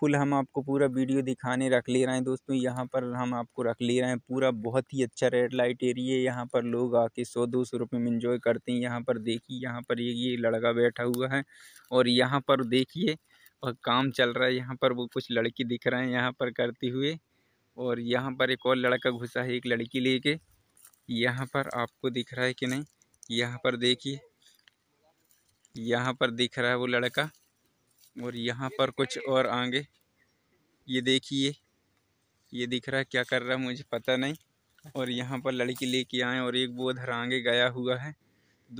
Full हम आपको पूरा वीडियो दिखाने रख ले रहे हैं दोस्तों यहाँ पर हम आपको रख ले रहे हैं पूरा बहुत ही अच्छा रेड लाइट एरिया है यहाँ पर लोग आके सौ दो सौ रुपये में इंजॉय करते हैं यहाँ पर देखिए यहाँ पर ये ये लड़का बैठा हुआ है और यहाँ पर देखिए और काम चल रहा है यहाँ पर वो कुछ लड़की दिख रहे हैं यहाँ पर करते हुए और यहाँ पर एक और लड़का घुसा है एक लड़की ले के यहाँ पर आपको दिख रहा है कि नहीं यहाँ पर देखिए यहाँ पर दिख रहा है वो लड़का और यहाँ पर कुछ और आगे ये देखिए ये दिख रहा है क्या कर रहा है मुझे पता नहीं और यहाँ पर लड़की लेके आए और एक वो उधर आगे गया हुआ है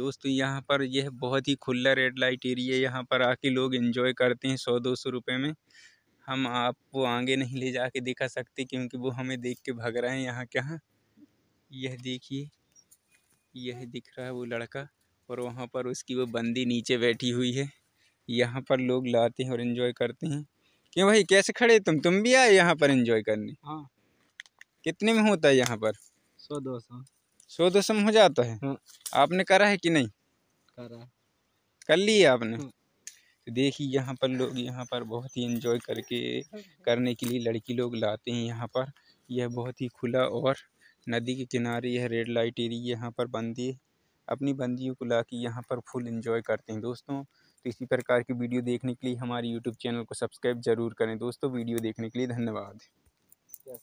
दोस्तों यहाँ पर यह बहुत ही खुला रेड लाइट एरिया यहाँ पर आके लोग एंजॉय करते हैं सौ दो सौ रुपये में हम आपको आगे नहीं ले जा कर दिखा सकते क्योंकि वो हमें देख के भग रहे हैं यहाँ क्या यह देखिए यह दिख रहा है वो लड़का और वहाँ पर उसकी वो बंदी नीचे बैठी हुई है यहाँ पर लोग लाते हैं और इन्जॉय करते हैं क्यों भाई कैसे खड़े तुम तुम भी आए यहाँ पर इन्जॉय करने हाँ कितने में होता है यहाँ पर सौ दो सौ सौ दो सौ में हो जाता है हाँ। आपने करा है कि नहीं करा कर लिया आपने हाँ। तो देखिए यहाँ पर लोग यहाँ पर बहुत ही इन्जॉय करके करने के लिए लड़की लोग लाते हैं यहाँ पर यह बहुत ही खुला और नदी के किनारे यह रेड लाइट एरिया यहाँ पर बंदी अपनी बंदियों को ला के यहाँ पर फुल इन्जॉय करते हैं दोस्तों तो इसी प्रकार की वीडियो देखने के लिए हमारे यूट्यूब चैनल को सब्सक्राइब जरूर करें दोस्तों वीडियो देखने के लिए धन्यवाद